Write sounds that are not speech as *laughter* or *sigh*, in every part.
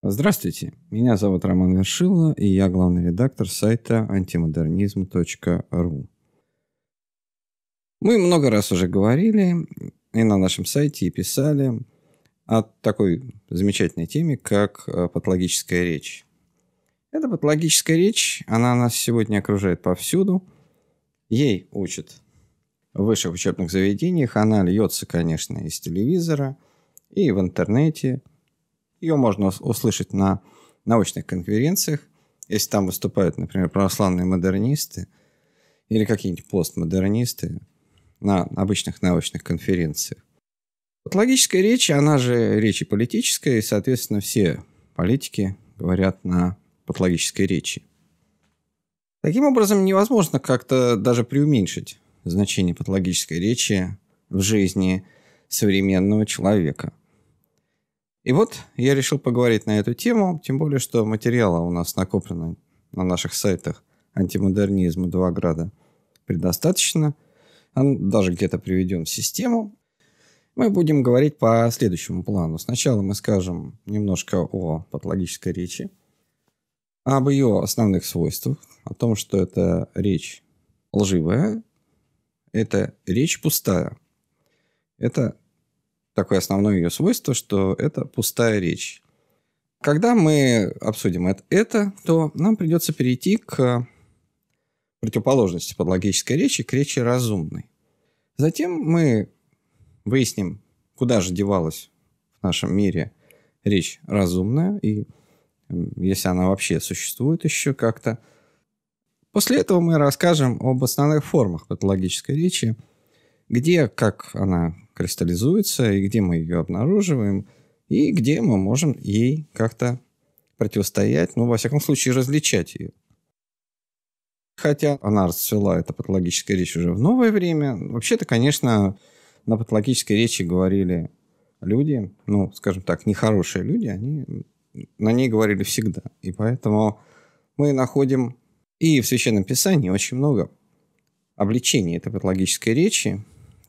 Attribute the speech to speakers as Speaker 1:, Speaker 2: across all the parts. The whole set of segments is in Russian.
Speaker 1: Здравствуйте, меня зовут Роман Вершило, и я главный редактор сайта antimodernizm.ru. Мы много раз уже говорили и на нашем сайте, и писали о такой замечательной теме, как э, патологическая речь. Эта патологическая речь, она нас сегодня окружает повсюду. Ей учат в высших учебных заведениях, она льется, конечно, из телевизора и в интернете – ее можно услышать на научных конференциях, если там выступают, например, православные модернисты или какие-нибудь постмодернисты на обычных научных конференциях. Вот логическая речь, она же речь и политическая, и, соответственно, все политики говорят на патологической речи. Таким образом, невозможно как-то даже преуменьшить значение патологической речи в жизни современного человека. И вот я решил поговорить на эту тему, тем более, что материала у нас накоплено на наших сайтах антимодернизма два града предостаточно. Он даже где-то приведен в систему. Мы будем говорить по следующему плану. Сначала мы скажем немножко о патологической речи, об ее основных свойствах, о том, что это речь лживая, это речь пустая, это такое основное ее свойство, что это пустая речь. Когда мы обсудим это, то нам придется перейти к противоположности подлогической речи, к речи разумной. Затем мы выясним, куда же девалась в нашем мире речь разумная, и если она вообще существует еще как-то. После этого мы расскажем об основных формах патологической речи, где, как она кристаллизуется и где мы ее обнаруживаем, и где мы можем ей как-то противостоять, ну, во всяком случае, различать ее. Хотя она расцвела, эта патологическая речь уже в новое время. Вообще-то, конечно, на патологической речи говорили люди, ну, скажем так, нехорошие люди, они на ней говорили всегда. И поэтому мы находим и в Священном Писании очень много обличений этой патологической речи,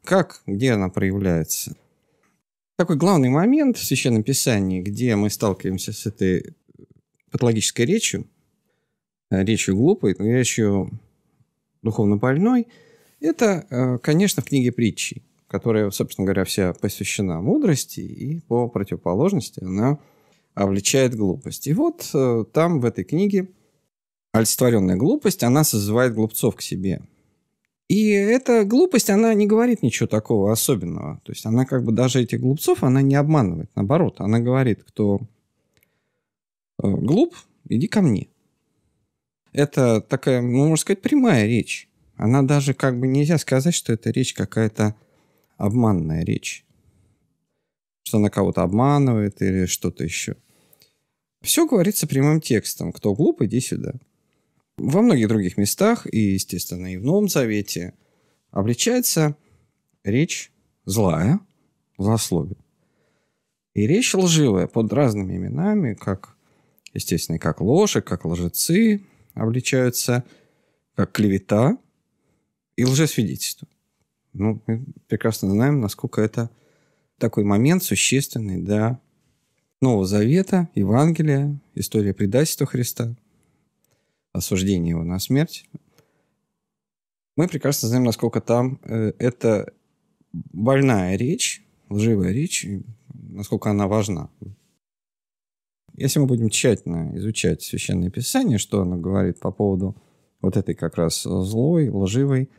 Speaker 1: как, где она проявляется. Такой главный момент в Священном Писании, где мы сталкиваемся с этой патологической речью, э, речью глупой, речью духовно больной, это, э, конечно, в книге притчи, которая, собственно говоря, вся посвящена мудрости, и по противоположности она обличает глупость. И вот э, там, в этой книге, олицетворенная глупость, она созывает глупцов к себе – и эта глупость, она не говорит ничего такого особенного. То есть она как бы даже этих глупцов, она не обманывает. Наоборот, она говорит, кто э, глуп, иди ко мне. Это такая, ну, можно сказать, прямая речь. Она даже как бы нельзя сказать, что это речь какая-то обманная речь. Что она кого-то обманывает или что-то еще. Все говорится прямым текстом. Кто глуп, иди сюда во многих других местах, и, естественно, и в Новом Завете, обличается речь злая, злословие. И речь лживая под разными именами, как, естественно, как ложь, и как лжецы обличаются, как клевета и лжесвидетельство. Ну, мы прекрасно знаем, насколько это такой момент существенный для Нового Завета, Евангелия, история предательства Христа – осуждение его на смерть, мы прекрасно знаем, насколько там э, это больная речь, лживая речь, насколько она важна. Если мы будем тщательно изучать Священное Писание, что оно говорит по поводу вот этой как раз злой, лживой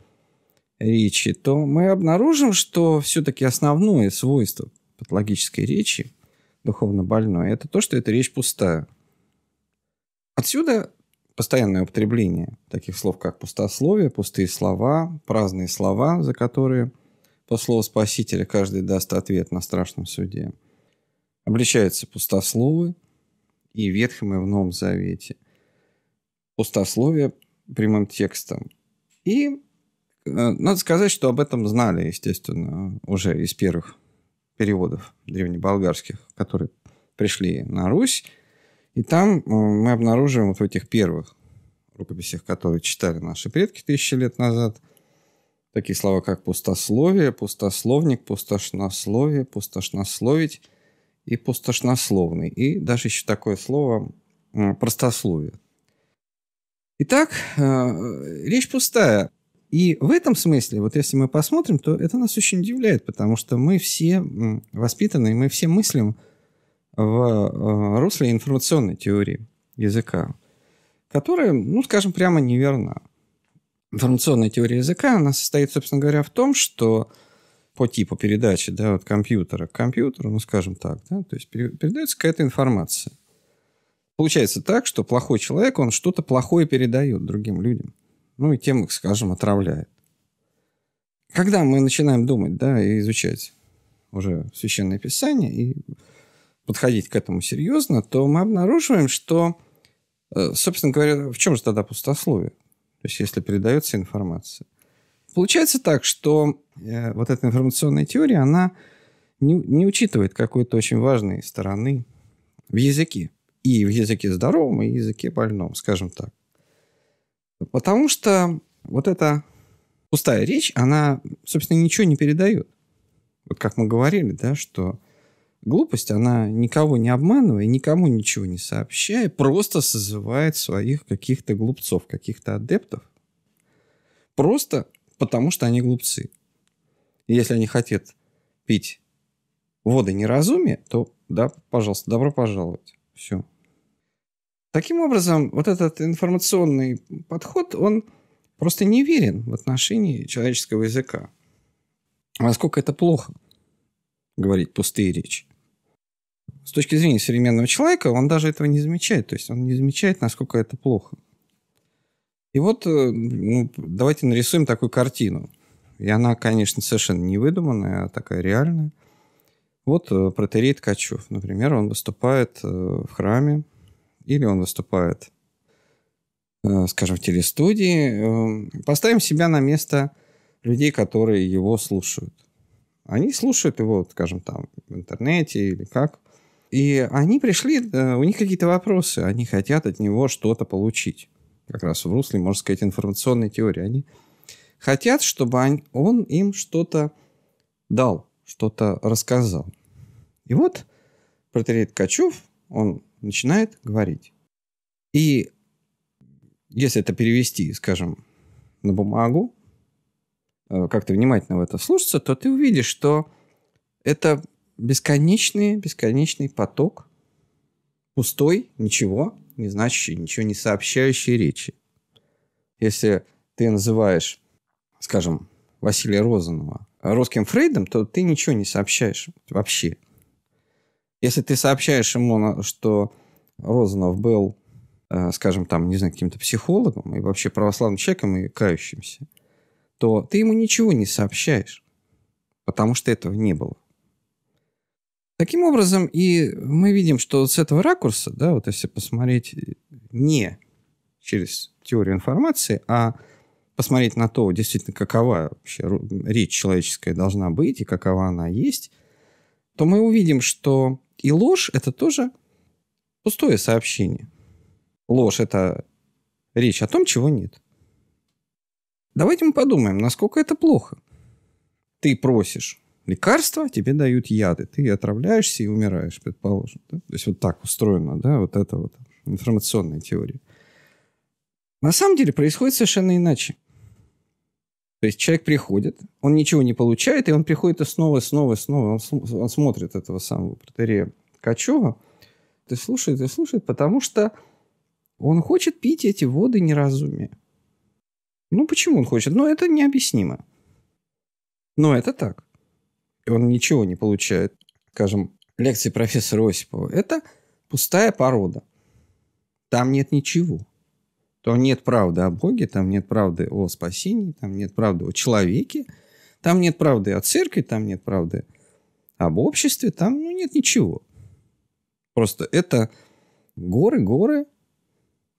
Speaker 1: речи, то мы обнаружим, что все-таки основное свойство патологической речи, духовно больной, это то, что эта речь пустая. Отсюда постоянное употребление таких слов, как пустословие, пустые слова, праздные слова, за которые, по слову Спасителя, каждый даст ответ на страшном суде. Обличаются пустословы и в Ветхом, и в Новом Завете. Пустословие прямым текстом. И э, надо сказать, что об этом знали, естественно, уже из первых переводов древнеболгарских, которые пришли на Русь. И там э, мы обнаруживаем вот в этих первых рукописях, которые читали наши предки тысячи лет назад, такие слова, как пустословие, пустословник, пустошнословие, пустошнословить и пустошнословный. И даже еще такое слово простословие. Итак, э, речь пустая. И в этом смысле, вот если мы посмотрим, то это нас очень удивляет, потому что мы все воспитаны, мы все мыслим – в э, русле информационной теории языка, которая, ну, скажем прямо, неверна. Информационная теория языка, она состоит, собственно говоря, в том, что по типу передачи да, от компьютера к компьютеру, ну, скажем так, да, то есть передается какая-то информация. Получается так, что плохой человек, он что-то плохое передает другим людям. Ну, и тем их, скажем, отравляет. Когда мы начинаем думать, да, и изучать уже Священное Писание, и подходить к этому серьезно, то мы обнаруживаем, что, э, собственно говоря, в чем же тогда пустословие? То есть, если передается информация. Получается так, что э, вот эта информационная теория, она не, не учитывает какой-то очень важной стороны в языке. И в языке здоровом, и в языке больном, скажем так. Потому что вот эта пустая речь, она, собственно, ничего не передает. Вот как мы говорили, да, что глупость, она никого не обманывая, никому ничего не сообщая, просто созывает своих каких-то глупцов, каких-то адептов. Просто потому, что они глупцы. И если они хотят пить воды неразумия, то да, пожалуйста, добро пожаловать. Все. Таким образом, вот этот информационный подход, он просто неверен в отношении человеческого языка. Насколько это плохо говорить пустые речи с точки зрения современного человека, он даже этого не замечает. То есть он не замечает, насколько это плохо. И вот э, ну, давайте нарисуем такую картину. И она, конечно, совершенно не выдуманная, а такая реальная. Вот э, протерей Ткачев, например, он выступает э, в храме, или он выступает, скажем, в телестудии. Эм, поставим себя на место людей, которые его слушают. Они слушают его, скажем, там, в интернете или как. И они пришли, э, у них какие-то вопросы, они хотят от него что-то получить. Как раз в русле, можно сказать, информационной теории. Они хотят, чтобы он им что-то дал, что-то рассказал. И вот протеерей Ткачев, он начинает говорить. И если это перевести, скажем, на бумагу, э, как-то внимательно в это слушаться, то ты увидишь, что это бесконечный, бесконечный поток пустой, ничего, не значащий ничего не сообщающей речи. Если ты называешь, скажем, Василия Розанова русским Фрейдом, то ты ничего не сообщаешь вообще. Если ты сообщаешь ему, что Розанов был, э, скажем, там, не знаю, каким-то психологом и вообще православным человеком и кающимся, то ты ему ничего не сообщаешь, потому что этого не было. Таким образом, и мы видим, что с этого ракурса, да, вот если посмотреть э, не через теорию информации, а посмотреть на то, действительно, какова вообще речь человеческая должна быть и какова она есть, то мы увидим, что и ложь — это тоже пустое сообщение. Ложь — это речь о том, чего нет. Давайте мы подумаем, насколько это плохо. Ты просишь лекарства, тебе дают яды. Ты отравляешься и умираешь, предположим. Да? То есть вот так устроена да, вот эта вот информационная теория. На самом деле происходит совершенно иначе. То есть человек приходит, он ничего не получает, и он приходит и снова, и снова, и снова. Он, он смотрит этого самого протерея Качева, ты слушает и слушает, потому что он хочет пить эти воды неразумия. Ну, почему он хочет? Ну, это необъяснимо. Но это так он ничего не получает. Скажем, лекции профессора Осипова. Это пустая порода. Там нет ничего. Там нет правды о Боге, там нет правды о спасении, там нет правды о человеке, там нет правды о церкви, там нет правды об обществе, там ну, нет ничего. Просто это горы-горы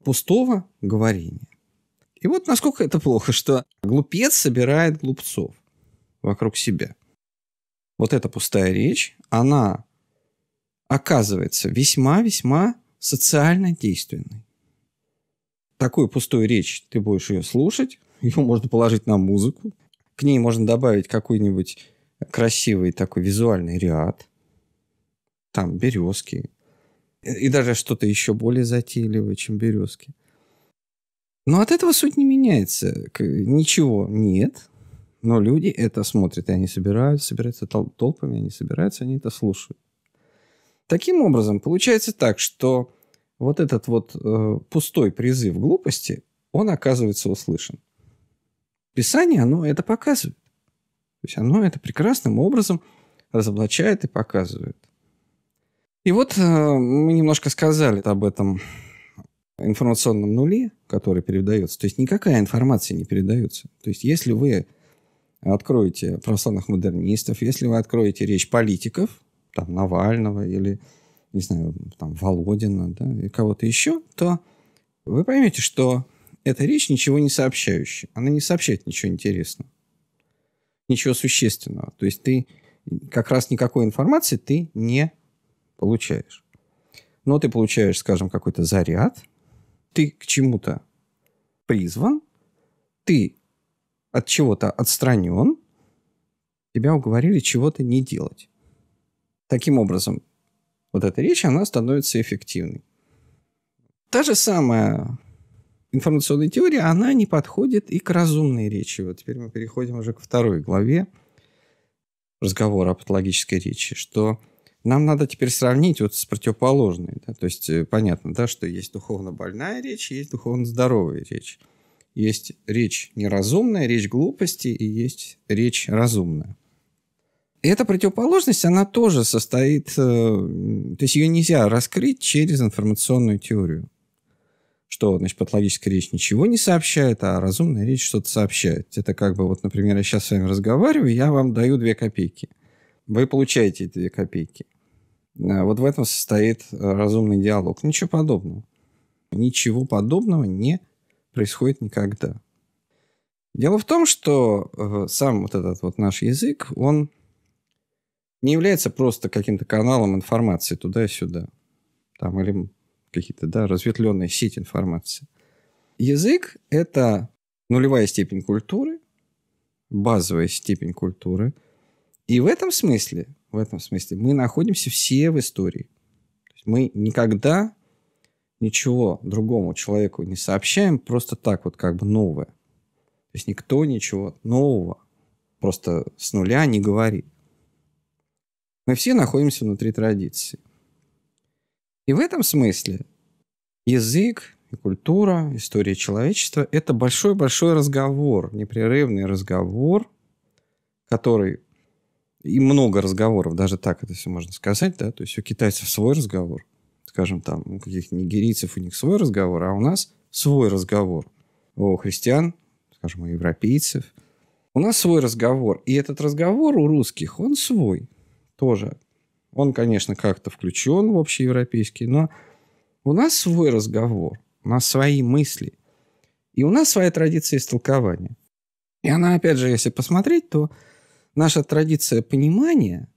Speaker 1: пустого говорения. И вот насколько это плохо, что глупец собирает глупцов вокруг себя – вот эта пустая речь, она оказывается весьма-весьма социально действенной. Такую пустую речь ты будешь ее слушать, ее можно положить на музыку, к ней можно добавить какой-нибудь красивый такой визуальный ряд, там березки, и даже что-то еще более затейливое, чем березки. Но от этого суть не меняется. Ничего нет, но люди это смотрят, и они собираются, собираются тол- толпами, они собираются, они это слушают. Таким образом, получается так, что вот этот вот э, пустой призыв глупости, он оказывается услышан. Писание, оно это показывает. То есть оно это прекрасным образом разоблачает и показывает. И вот э, мы немножко сказали об этом информационном нуле, который передается. То есть никакая информация не передается. То есть если вы откроете православных модернистов, если вы откроете речь политиков, там, Навального или, не знаю, там, Володина, да, и кого-то еще, то вы поймете, что эта речь ничего не сообщающая. Она не сообщает ничего интересного, ничего существенного. То есть ты как раз никакой информации ты не получаешь. Но ты получаешь, скажем, какой-то заряд, ты к чему-то призван, ты от чего-то отстранен, тебя уговорили чего-то не делать. Таким образом, вот эта речь, она становится эффективной. Та же самая информационная теория, она не подходит и к разумной речи. Вот теперь мы переходим уже к второй главе разговора о патологической речи, что нам надо теперь сравнить вот с противоположной. Да? То есть э, понятно, да, что есть духовно больная речь, есть духовно здоровая речь. Есть речь неразумная, речь глупости и есть речь разумная. И эта противоположность, она тоже состоит, э, то есть ее нельзя раскрыть через информационную теорию. Что, значит, патологическая речь ничего не сообщает, а разумная речь что-то сообщает. Это как бы, вот, например, я сейчас с вами разговариваю, я вам даю две копейки. Вы получаете эти две копейки. Э, вот в этом состоит э, разумный диалог. Ничего подобного. Ничего подобного не происходит никогда. Дело в том, что э, сам вот этот вот наш язык, он не является просто каким-то каналом информации туда и сюда. Там или какие-то, да, разветвленные сети информации. Язык — это нулевая степень культуры, базовая степень культуры. И в этом смысле, в этом смысле мы находимся все в истории. мы никогда ничего другому человеку не сообщаем, просто так вот как бы новое. То есть никто ничего нового просто с нуля не говорит. Мы все находимся внутри традиции. И в этом смысле язык и культура, история человечества – это большой-большой разговор, непрерывный разговор, который и много разговоров, даже так это все можно сказать, да, то есть у китайцев свой разговор, скажем, там, у каких-то нигерийцев у них свой разговор, а у нас свой разговор. У христиан, скажем, у европейцев. У нас свой разговор. И этот разговор у русских, он свой тоже. Он, конечно, как-то включен в общеевропейский, но у нас свой разговор, у нас свои мысли. И у нас своя традиция истолкования. И она, опять же, если посмотреть, то наша традиция понимания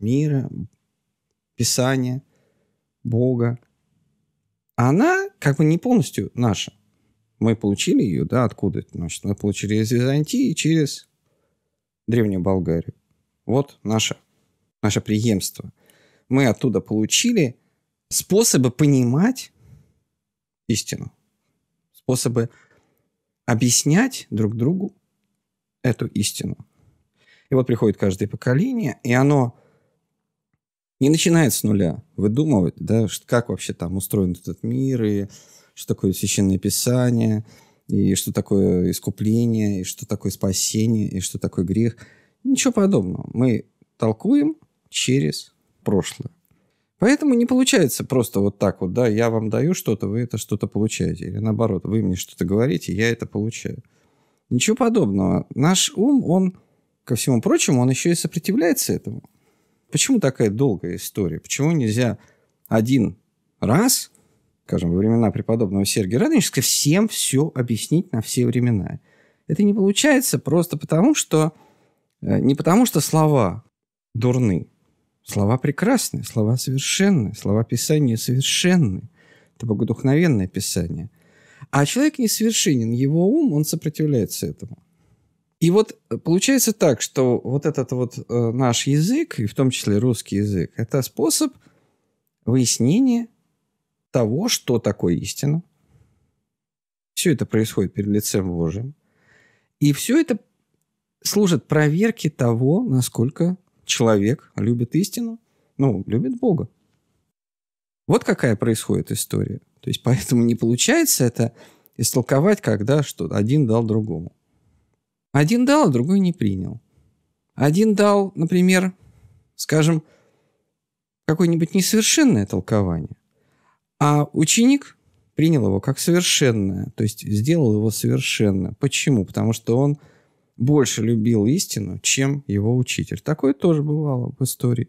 Speaker 1: мира, писания – Бога, она как бы не полностью наша. Мы получили ее, да, откуда? Значит, мы получили из Византии через Древнюю Болгарию. Вот наше, наше преемство. Мы оттуда получили способы понимать истину, способы объяснять друг другу эту истину. И вот приходит каждое поколение, и оно не начинает с нуля выдумывать, да, как вообще там устроен этот мир, и что такое священное писание, и что такое искупление, и что такое спасение, и что такое грех. Ничего подобного. Мы толкуем через прошлое. Поэтому не получается просто вот так вот, да, я вам даю что-то, вы это что-то получаете. Или наоборот, вы мне что-то говорите, я это получаю. Ничего подобного. Наш ум, он, ко всему прочему, он еще и сопротивляется этому. Почему такая долгая история? Почему нельзя один раз, скажем, во времена преподобного Сергия Радонежского, всем все объяснить на все времена? Это не получается просто потому, что... Э, не потому, что слова дурны. Слова прекрасны, слова совершенны, слова Писания совершенны. Это богодухновенное Писание. А человек несовершенен, его ум, он сопротивляется этому. И вот э, получается так, что вот этот вот э, наш язык, и в том числе русский язык, это способ выяснения того, что такое истина. Все это происходит перед лицем Божьим. И все это служит проверке того, насколько человек любит истину, ну, любит Бога. Вот какая происходит история. То есть поэтому не получается это истолковать, когда что один дал другому. Один дал, а другой не принял. Один дал, например, скажем, какое-нибудь несовершенное толкование, а ученик принял его как совершенное, то есть сделал его совершенно. Почему? Потому что он больше любил истину, чем его учитель. Такое тоже бывало в истории.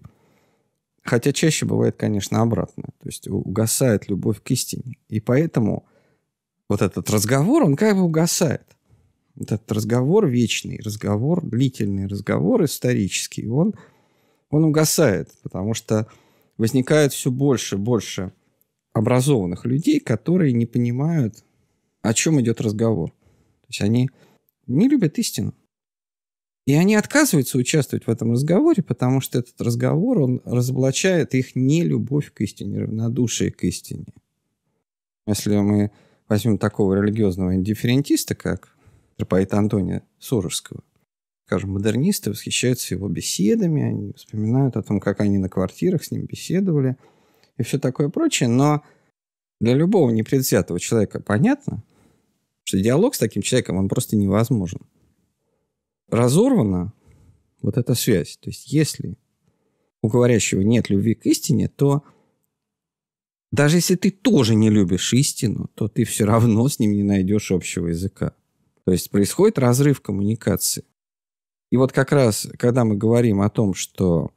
Speaker 1: Хотя чаще бывает, конечно, обратно. То есть угасает любовь к истине. И поэтому вот этот разговор, он как бы угасает этот разговор вечный, разговор, длительный разговор исторический, он, он угасает, потому что возникает все больше и больше образованных людей, которые не понимают, о чем идет разговор. То есть они не любят истину. И они отказываются участвовать в этом разговоре, потому что этот разговор, он разоблачает их нелюбовь к истине, равнодушие к истине. Если мы возьмем такого религиозного индифферентиста, как поэта Антония Сорожского. Скажем, модернисты восхищаются его беседами, они вспоминают о том, как они на квартирах с ним беседовали и все такое прочее, но для любого непредвзятого человека понятно, что диалог с таким человеком, он просто невозможен. Разорвана вот эта связь. То есть если у говорящего нет любви к истине, то даже если ты тоже не любишь истину, то ты все равно с ним не найдешь общего языка. То есть происходит разрыв коммуникации. И вот как раз, когда мы говорим о том, что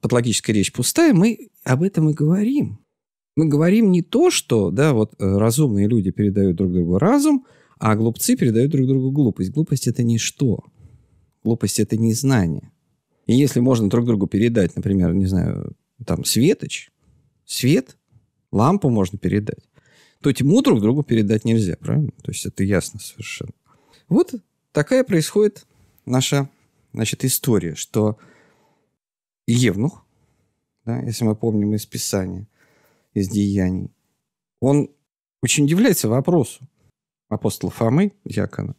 Speaker 1: патологическая речь пустая, мы об этом и говорим. Мы говорим не то, что да, вот э, разумные люди передают друг другу разум, а глупцы передают друг другу глупость. Глупость – это ничто. Глупость – это незнание. И если можно друг другу передать, например, не знаю, там, светоч, свет, лампу можно передать, то тьму друг другу передать нельзя, правильно? То есть это ясно совершенно. Вот такая происходит наша значит, история, что Евнух, да, если мы помним из Писания, из Деяний, он очень удивляется вопросу апостола Фомы, Якона,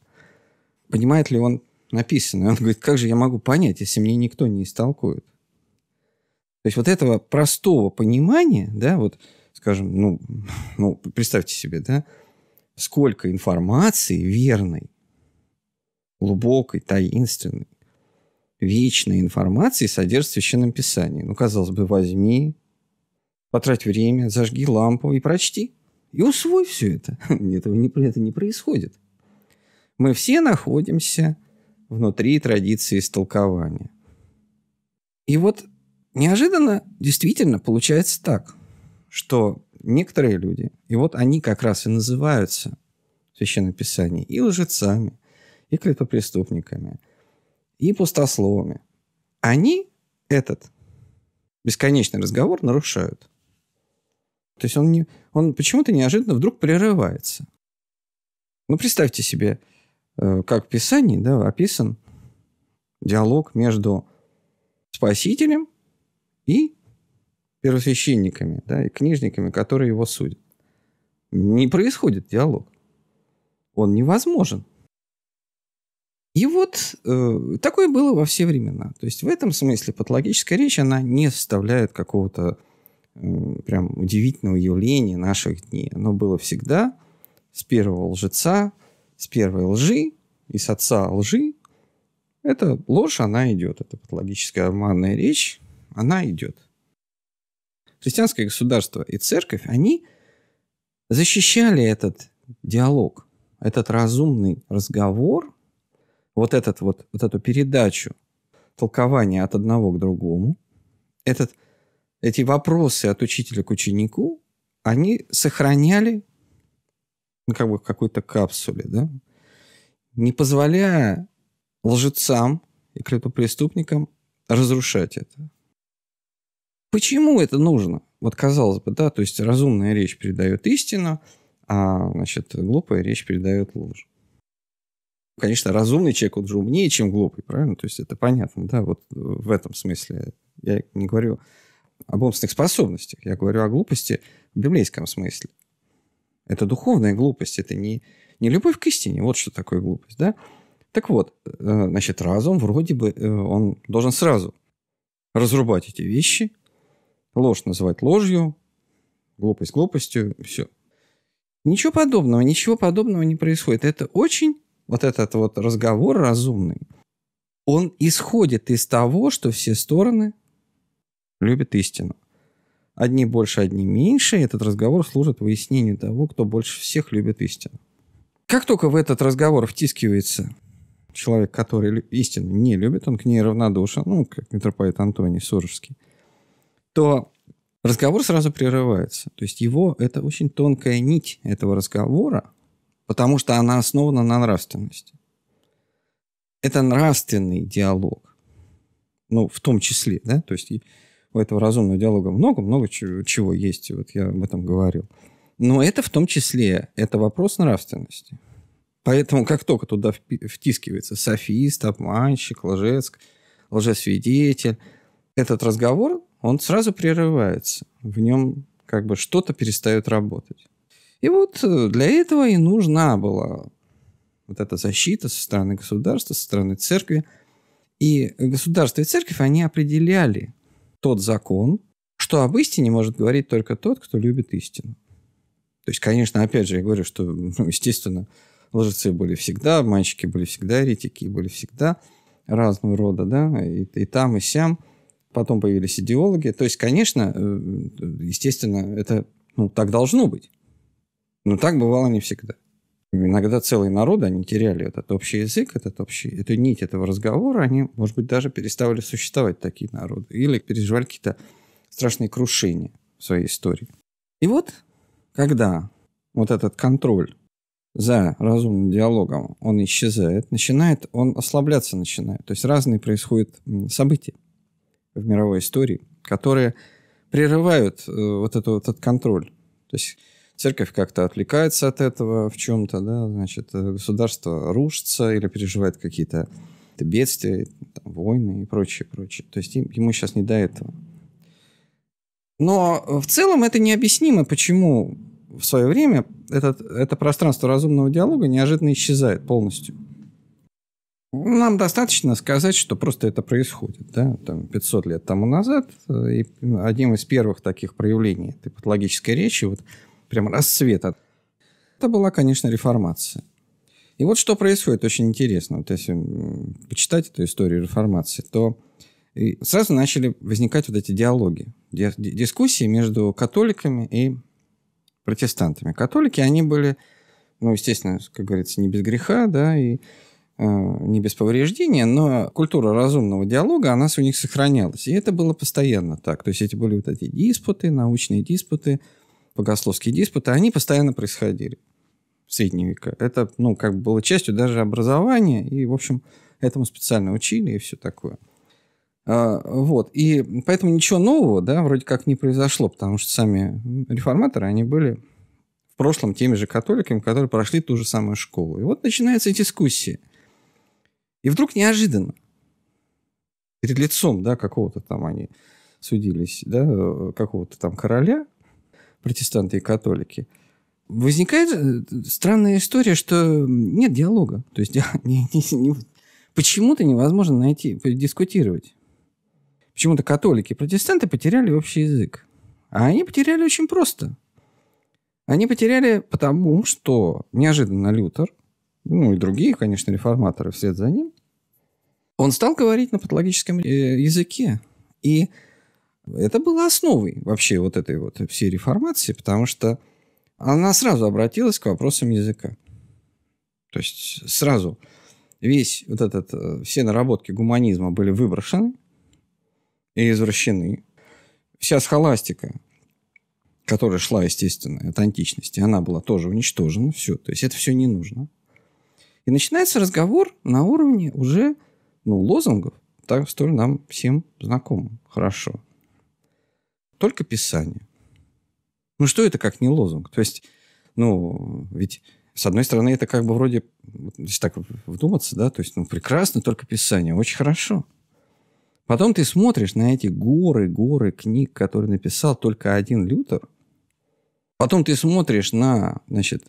Speaker 1: понимает ли он написанное. Он говорит, как же я могу понять, если мне никто не истолкует? То есть вот этого простого понимания, да, вот, скажем, ну, *laughs* ну представьте себе, да, сколько информации верной глубокой, таинственной, вечной информации содержит в Священном Писании. Ну, казалось бы, возьми, потрать время, зажги лампу и прочти. И усвой все это. *laughs* Этого не, это не происходит. Мы все находимся внутри традиции истолкования. И вот неожиданно действительно получается так, что некоторые люди, и вот они как раз и называются в Священном Писании и лжецами, и клетвопреступниками, и пустословами. Они этот бесконечный разговор нарушают. То есть он, не, он почему-то неожиданно вдруг прерывается. Ну, представьте себе, э, как в Писании да, описан диалог между Спасителем и первосвященниками, да, и книжниками, которые его судят. Не происходит диалог. Он невозможен. И вот э, такое было во все времена. То есть в этом смысле патологическая речь, она не составляет какого-то э, прям удивительного явления наших дней. Оно было всегда с первого лжеца, с первой лжи и с отца лжи. Это ложь, она идет. Это патологическая обманная речь, она идет. Христианское государство и церковь, они защищали этот диалог, этот разумный разговор – вот, этот вот, вот эту передачу толкования от одного к другому, этот, эти вопросы от учителя к ученику, они сохраняли ну, как бы в какой-то капсуле, да, не позволяя лжецам и клетопреступникам разрушать это. Почему это нужно? Вот казалось бы, да, то есть разумная речь передает истину, а значит, глупая речь передает ложь конечно, разумный человек, он же умнее, чем глупый, правильно? То есть это понятно, да, вот в этом смысле. Я не говорю об умственных способностях, я говорю о глупости в библейском смысле. Это духовная глупость, это не, не любовь к истине, вот что такое глупость, да? Так вот, э, значит, разум вроде бы, э, он должен сразу разрубать эти вещи, ложь называть ложью, глупость глупостью, все. Ничего подобного, ничего подобного не происходит. Это очень вот этот вот разговор разумный, он исходит из того, что все стороны любят истину. Одни больше, одни меньше. Этот разговор служит выяснению того, кто больше всех любит истину. Как только в этот разговор втискивается человек, который истину не любит, он к ней равнодушен, ну, как митрополит Антоний Сурожский, то разговор сразу прерывается. То есть его, это очень тонкая нить этого разговора, потому что она основана на нравственности. Это нравственный диалог. Ну, в том числе, да, то есть у этого разумного диалога много-много чего есть, вот я об этом говорил. Но это в том числе, это вопрос нравственности. Поэтому как только туда втискивается софист, обманщик, лжец, лжесвидетель, этот разговор, он сразу прерывается. В нем как бы что-то перестает работать. И вот э, для этого и нужна была вот эта защита со стороны государства, со стороны церкви. И государство и церковь, они определяли тот закон, что об истине может говорить только тот, кто любит истину. То есть, конечно, опять же, я говорю, что, *laughs* ну, естественно, лжецы были всегда, мальчики были всегда, еретики были всегда разного рода, да, и, и там, и сям. Потом появились идеологи. То есть, конечно, э, э, естественно, это ну, так должно быть. Но так бывало не всегда. Иногда целые народы, они теряли этот общий язык, этот общий, эту нить этого разговора, они, может быть, даже переставали существовать такие народы или переживали какие-то страшные крушения в своей истории. И вот, когда вот этот контроль за разумным диалогом, он исчезает, начинает, он ослабляться начинает. То есть разные происходят события в мировой истории, которые прерывают э, вот, эту, вот этот контроль. То есть церковь как-то отвлекается от этого в чем-то, да, значит, э, государство рушится или переживает какие-то бедствия, там, войны и прочее, прочее. То есть им, ему сейчас не до этого. Но в целом это необъяснимо, почему в свое время этот, это пространство разумного диалога неожиданно исчезает полностью. Нам достаточно сказать, что просто это происходит. Да? Там 500 лет тому назад э, и ну, одним из первых таких проявлений этой патологической речи вот прям расцвет. Это была, конечно, реформация. И вот что происходит, очень интересно. Вот если почитать эту историю реформации, то сразу начали возникать вот эти диалоги, дискуссии между католиками и протестантами. Католики, они были, ну, естественно, как говорится, не без греха, да, и э, не без повреждения, но культура разумного диалога, она у них сохранялась. И это было постоянно так. То есть эти были вот эти диспуты, научные диспуты, богословские диспуты, они постоянно происходили в средние века. Это, ну, как бы было частью даже образования, и, в общем, этому специально учили и все такое. А, вот, и поэтому ничего нового, да, вроде как не произошло, потому что сами реформаторы, они были в прошлом теми же католиками, которые прошли ту же самую школу. И вот начинается дискуссия. И вдруг неожиданно, перед лицом, да, какого-то там они судились, да, какого-то там короля, протестанты и католики, возникает э, странная история, что нет диалога. То есть *laughs* а, не, не, не, почему-то невозможно найти, дискутировать. Почему-то католики и протестанты потеряли общий язык. А они потеряли очень просто. Они потеряли потому, что неожиданно Лютер, ну и другие, конечно, реформаторы вслед за ним, он стал говорить на патологическом э, языке. И это было основой вообще вот этой вот всей реформации, потому что она сразу обратилась к вопросам языка. То есть сразу весь вот этот, э, все наработки гуманизма были выброшены и извращены. Вся схоластика, которая шла, естественно, от античности, она была тоже уничтожена. Все. То есть это все не нужно. И начинается разговор на уровне уже ну, лозунгов, так столь нам всем знакомым хорошо только Писание. Ну что это как не лозунг? То есть, ну, ведь с одной стороны, это как бы вроде, если так вдуматься, да, то есть, ну, прекрасно, только Писание, очень хорошо. Потом ты смотришь на эти горы, горы книг, которые написал только один Лютер. Потом ты смотришь на, значит,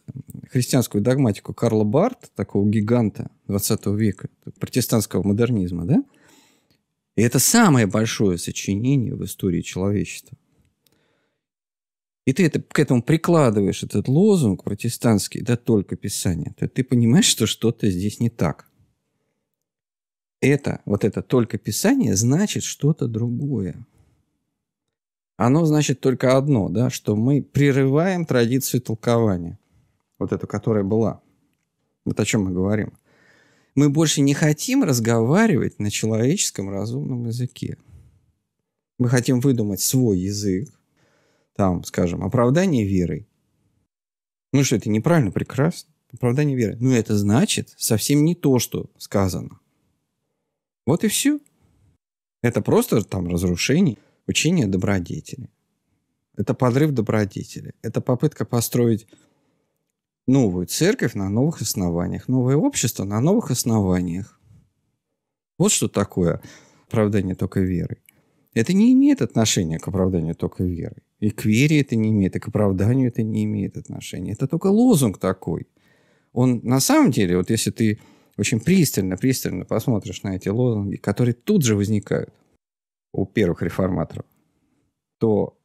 Speaker 1: христианскую догматику Карла Барт, такого гиганта 20 века, протестантского модернизма, да? И это самое большое сочинение в истории человечества. И ты это, к этому прикладываешь этот лозунг протестантский, да только Писание, то ты понимаешь, что что-то здесь не так. Это, вот это только Писание значит что-то другое. Оно значит только одно, да, что мы прерываем традицию толкования, вот эту, которая была. Вот о чем мы говорим. Мы больше не хотим разговаривать на человеческом разумном языке. Мы хотим выдумать свой язык, там, скажем, оправдание верой. Ну что, это неправильно, прекрасно. Оправдание верой. Ну это значит совсем не то, что сказано. Вот и все. Это просто там разрушение учения добродетели. Это подрыв добродетели. Это попытка построить новую церковь на новых основаниях, новое общество на новых основаниях. Вот что такое оправдание только верой. Это не имеет отношения к оправданию только верой. И к вере это не имеет, и к оправданию это не имеет отношения. Это только лозунг такой. Он на самом деле, вот если ты очень пристально-пристально посмотришь на эти лозунги, которые тут же возникают у первых реформаторов, то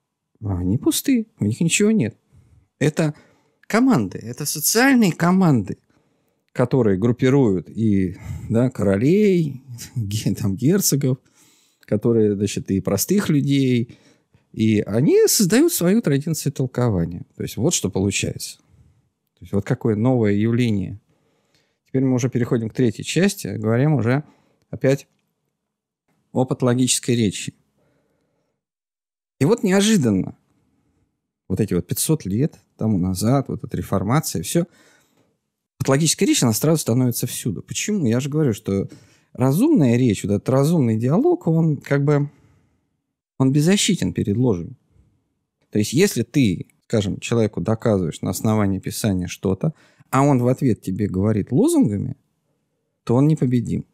Speaker 1: они пусты, у них ничего нет. Это команды. Это социальные команды, которые группируют и да, королей, *laughs* там, герцогов, которые, значит, и простых людей. И они создают свою традицию толкования. То есть вот что получается. То есть вот какое новое явление. Теперь мы уже переходим к третьей части. Говорим уже опять о патологической речи. И вот неожиданно вот эти вот 500 лет тому назад, вот эта реформация, все. Патологическая речь, она сразу становится всюду. Почему? Я же говорю, что разумная речь, вот этот разумный диалог, он как бы, он беззащитен перед ложью. То есть, если ты, скажем, человеку доказываешь на основании писания что-то, а он в ответ тебе говорит лозунгами, то он непобедим.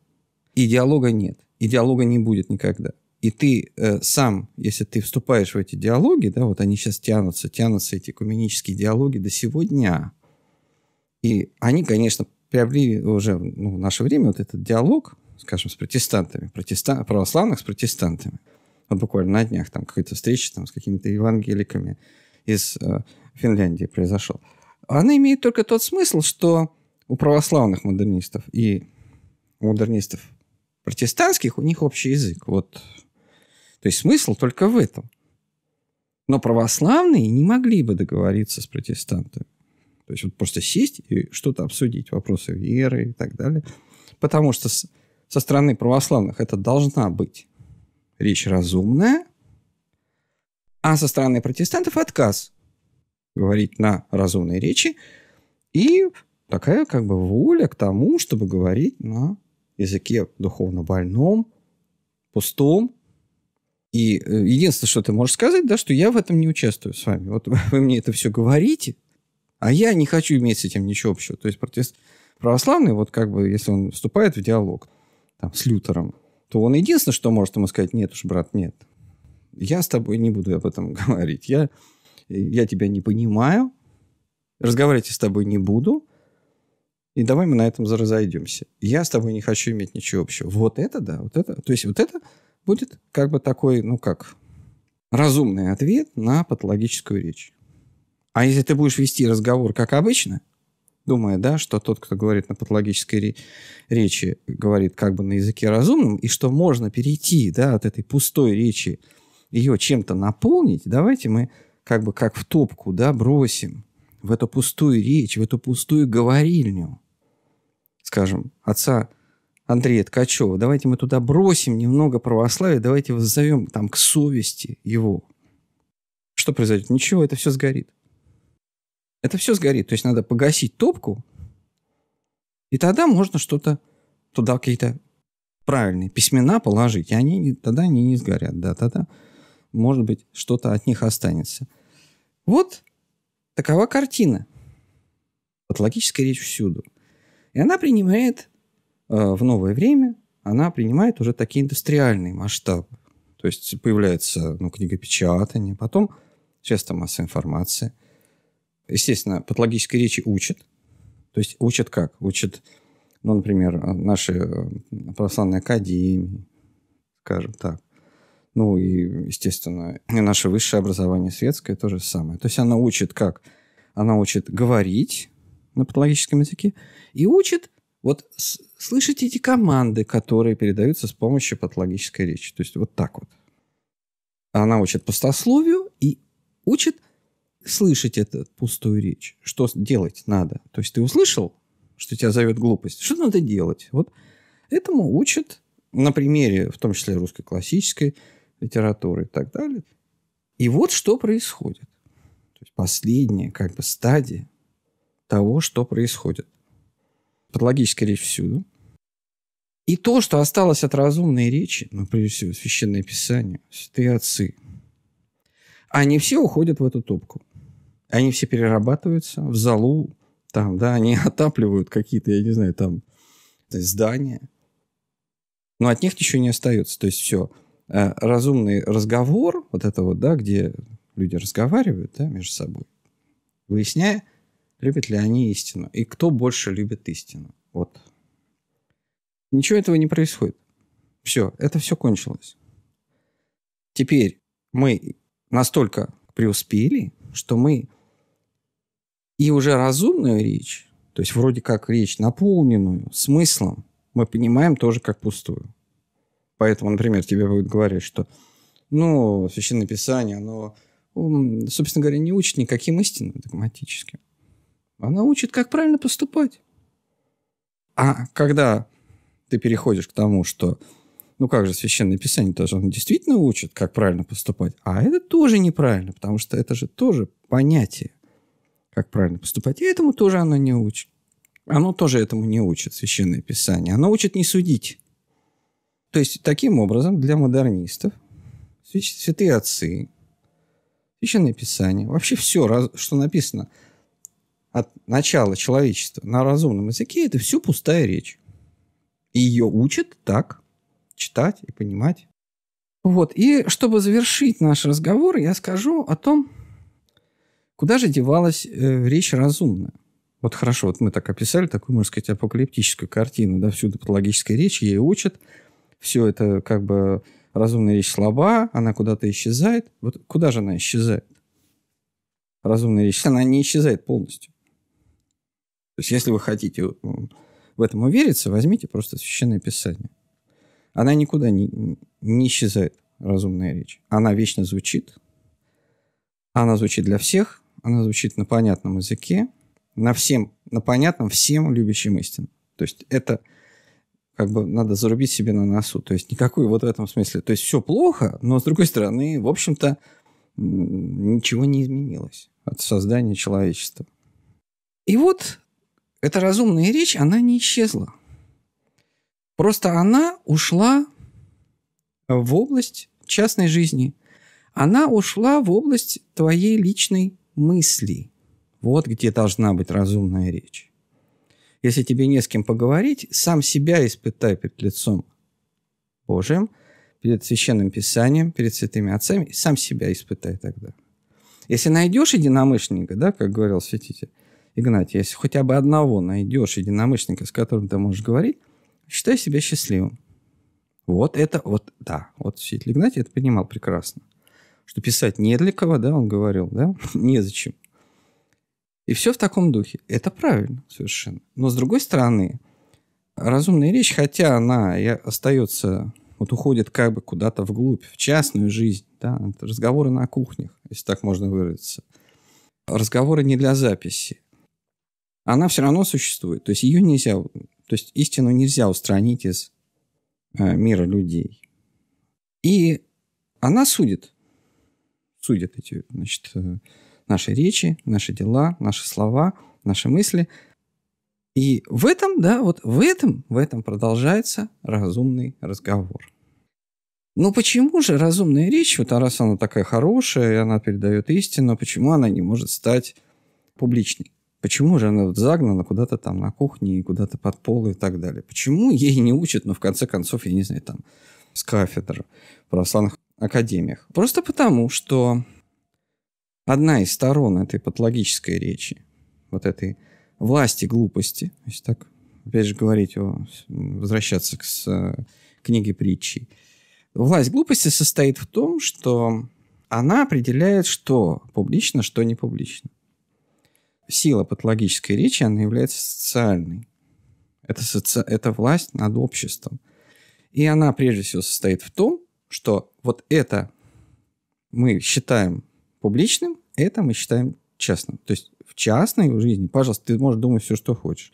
Speaker 1: И диалога нет. И диалога не будет никогда и ты э, сам, если ты вступаешь в эти диалоги, да, вот они сейчас тянутся, тянутся эти экуменические диалоги до сегодня, и они, конечно, приобрели уже ну, в наше время вот этот диалог, скажем, с протестантами, протеста... православных с протестантами. Вот буквально на днях там какая-то встреча там, с какими-то евангеликами из э, Финляндии произошел. Она имеет только тот смысл, что у православных модернистов и модернистов протестантских у них общий язык. Вот то есть смысл только в этом. Но православные не могли бы договориться с протестантами. То есть вот просто сесть и что-то обсудить, вопросы веры и так далее. Потому что с, со стороны православных это должна быть речь разумная, а со стороны протестантов отказ говорить на разумной речи и такая как бы воля к тому, чтобы говорить на языке духовно больном, пустом, и э, единственное, что ты можешь сказать, да, что я в этом не участвую с вами. Вот *laughs* вы мне это все говорите, а я не хочу иметь с этим ничего общего. То есть протест православный, вот как бы, если он вступает в диалог там, с Лютером, то он единственное, что может ему сказать, нет уж, брат, нет. Я с тобой не буду об этом *laughs* говорить. Я, я тебя не понимаю. Разговаривать с тобой не буду. И давай мы на этом разойдемся. Я с тобой не хочу иметь ничего общего. Вот это да, вот это. То есть вот это будет как бы такой, ну как, разумный ответ на патологическую речь. А если ты будешь вести разговор как обычно, думая, да, что тот, кто говорит на патологической речи, говорит как бы на языке разумном, и что можно перейти, да, от этой пустой речи, ее чем-то наполнить, давайте мы как бы как в топку, да, бросим в эту пустую речь, в эту пустую говорильню, скажем, отца Андрея Ткачева, давайте мы туда бросим немного православия, давайте воззовем там к совести его. Что произойдет? Ничего, это все сгорит. Это все сгорит. То есть надо погасить топку, и тогда можно что-то туда какие-то правильные письмена положить, и они тогда они не сгорят, да, тогда может быть что-то от них останется. Вот такова картина. Патологическая речь всюду. И она принимает Э, в новое время она принимает уже такие индустриальные масштабы. То есть появляется ну, книгопечатание, потом часто масса информации. Естественно, патологической речи учат. То есть учат как? Учат, ну, например, наши э, православные академии, скажем так. Ну и, естественно, и наше высшее образование светское то же самое. То есть она учит как? Она учит говорить на патологическом языке и учит вот слышите эти команды, которые передаются с помощью патологической речи. То есть вот так вот. Она учит пустословию и учит слышать эту пустую речь. Что делать надо? То есть ты услышал, что тебя зовет глупость. Что надо делать? Вот этому учат на примере, в том числе русской классической литературы и так далее. И вот что происходит. То есть последняя как бы стадия того, что происходит. Патологическая речь всюду. И то, что осталось от разумной речи, ну, прежде всего, Священное Писание, святые отцы, они все уходят в эту топку. Они все перерабатываются в залу, там, да, они *laughs* отапливают какие-то, я не знаю, там, здания. Но от них ничего не остается. То есть все, э, разумный разговор, вот это вот, да, где люди разговаривают, да, между собой, выясняя Любят ли они истину? И кто больше любит истину? Вот. Ничего этого не происходит. Все, это все кончилось. Теперь мы настолько преуспели, что мы и уже разумную речь, то есть вроде как речь наполненную смыслом, мы понимаем тоже как пустую. Поэтому, например, тебе будут говорить, что ну, Священное Писание, оно, собственно говоря, не учит никаким истинам догматическим. Она учит, как правильно поступать. А когда ты переходишь к тому, что ну как же, Священное Писание тоже, оно действительно учит, как правильно поступать. А это тоже неправильно, потому что это же тоже понятие, как правильно поступать. И этому тоже оно не учит. Оно тоже этому не учит, Священное Писание. Оно учит не судить. То есть, таким образом, для модернистов святые отцы, Священное Писание, вообще все, что написано – от начала человечества на разумном языке, это все пустая речь. И ее учат так читать и понимать. Вот. И чтобы завершить наш разговор, я скажу о том, куда же девалась э, речь разумная. Вот хорошо, вот мы так описали такую, можно сказать, апокалиптическую картину, да, всюду патологическая речь, ей учат, все это как бы разумная речь слаба, она куда-то исчезает. Вот куда же она исчезает? Разумная речь, она не исчезает полностью. То есть если вы хотите э, в этом увериться, возьмите просто Священное Писание. Она никуда не, не исчезает, разумная речь. Она вечно звучит. Она звучит для всех. Она звучит на понятном языке. На всем, на понятном всем любящим истину. То есть это как бы надо зарубить себе на носу. То есть никакой вот в этом смысле. То есть все плохо, но с другой стороны, в общем-то, ничего не изменилось от создания человечества. И вот эта разумная речь, она не исчезла. Просто она ушла в область частной жизни. Она ушла в область твоей личной мысли. Вот где должна быть разумная речь. Если тебе не с кем поговорить, сам себя испытай перед лицом Божьим, перед Священным Писанием, перед святыми отцами, сам себя испытай тогда. Если найдешь единомышленника, да, как говорил святитель, Игнатий, если хотя бы одного найдешь единомышленника, с которым ты можешь говорить, считай себя счастливым. Вот это, вот, да, вот учитель Игнатий это понимал прекрасно. Что писать не для кого, да, он говорил, да, *laughs* незачем. И все в таком духе. Это правильно совершенно. Но с другой стороны, разумная речь, хотя она и остается, вот уходит как бы куда-то вглубь, в частную жизнь, да, разговоры на кухнях, если так можно выразиться. Разговоры не для записи она все равно существует. То есть ее нельзя, то есть истину нельзя устранить из э, мира людей. И она судит. Судит эти, значит, э, наши речи, наши дела, наши слова, наши мысли. И в этом, да, вот в этом, в этом продолжается разумный разговор. Но почему же разумная речь, вот а раз она такая хорошая, и она передает истину, почему она не может стать публичной? Почему же она загнана куда-то там на кухне и куда-то под пол и так далее? Почему ей не учат, Но ну, в конце концов, я не знаю, там, с кафедр в православных академиях? Просто потому, что одна из сторон этой патологической речи, вот этой власти глупости, если так, опять же, говорить о... возвращаться к с, книге притчей, власть глупости состоит в том, что она определяет, что публично, что не публично сила патологической речи, она является социальной. Это, соци... это власть над обществом. И она прежде всего состоит в том, что вот это мы считаем публичным, это мы считаем частным. То есть в частной жизни, пожалуйста, ты можешь думать все, что хочешь.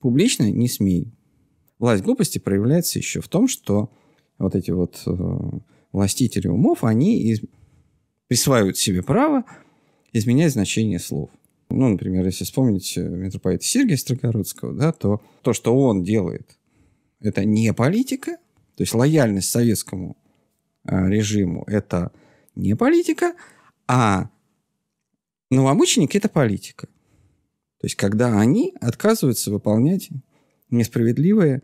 Speaker 1: Публично не смей. Власть глупости проявляется еще в том, что вот эти вот э, властители умов, они из... присваивают себе право изменять значение слов. Ну, например, если вспомнить э, митрополита Сергия Строгородского, да, то то, что он делает, это не политика, то есть лояльность советскому а, режиму – это не политика, а новомученики – это политика. То есть когда они отказываются выполнять несправедливые,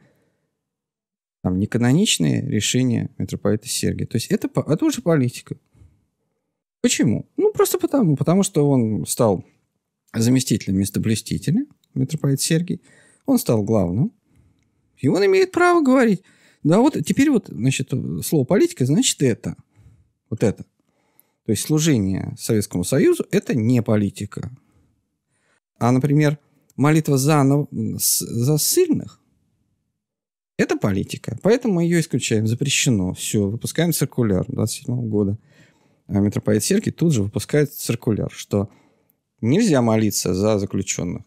Speaker 1: там, неканоничные решения митрополита Сергия. То есть это, это уже политика. Почему? Ну, просто потому, потому что он стал заместителем местоблюстителя, митрополит Сергий, он стал главным, и он имеет право говорить. Да вот теперь вот, значит, слово политика значит это. Вот это. То есть служение Советскому Союзу – это не политика. А, например, молитва за, за сильных это политика. Поэтому мы ее исключаем. Запрещено. Все, выпускаем циркуляр 27 года. А митрополит Сергий тут же выпускает циркуляр, что Нельзя молиться за заключенных.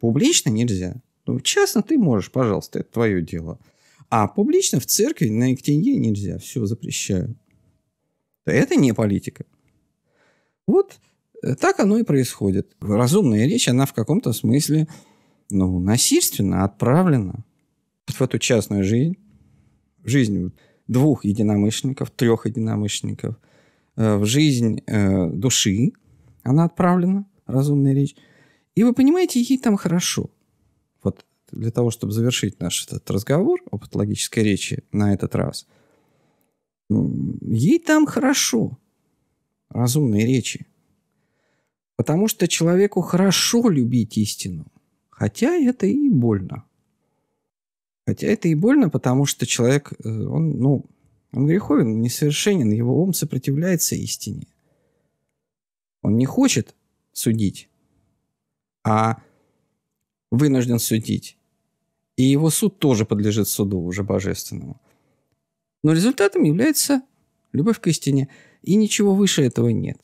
Speaker 1: Публично нельзя. Ну, частно ты можешь, пожалуйста, это твое дело. А публично в церкви на Иктинье нельзя. Все, запрещаю. Это не политика. Вот э, так оно и происходит. Разумная речь, она в каком-то смысле ну, насильственно отправлена в эту частную жизнь, в жизнь двух единомышленников, трех единомышленников, э, в жизнь э, души она отправлена – разумная речь. И вы понимаете, ей там хорошо. Вот для того, чтобы завершить наш этот разговор о патологической речи на этот раз, ну, ей там хорошо. Разумные речи. Потому что человеку хорошо любить истину. Хотя это и больно. Хотя это и больно, потому что человек, э, он, ну, он греховен, несовершенен, его ум сопротивляется истине. Он не хочет судить, а вынужден судить. И его суд тоже подлежит суду уже божественному. Но результатом является любовь к истине. И ничего выше этого нет.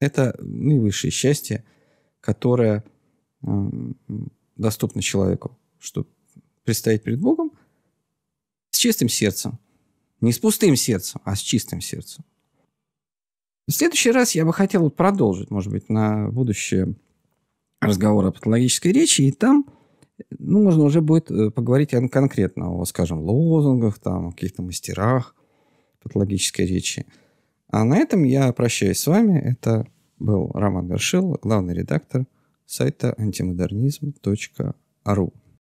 Speaker 1: Это наивысшее счастье, которое доступно человеку, чтобы предстоять перед Богом с чистым сердцем. Не с пустым сердцем, а с чистым сердцем. В следующий раз я бы хотел продолжить, может быть, на будущее разговор о патологической речи, и там ну, можно уже будет э, поговорить конкретно о, скажем, лозунгах, там, о каких-то мастерах патологической речи. А на этом я прощаюсь с вами. Это был Роман Вершил, главный редактор сайта антимодернизм.ру.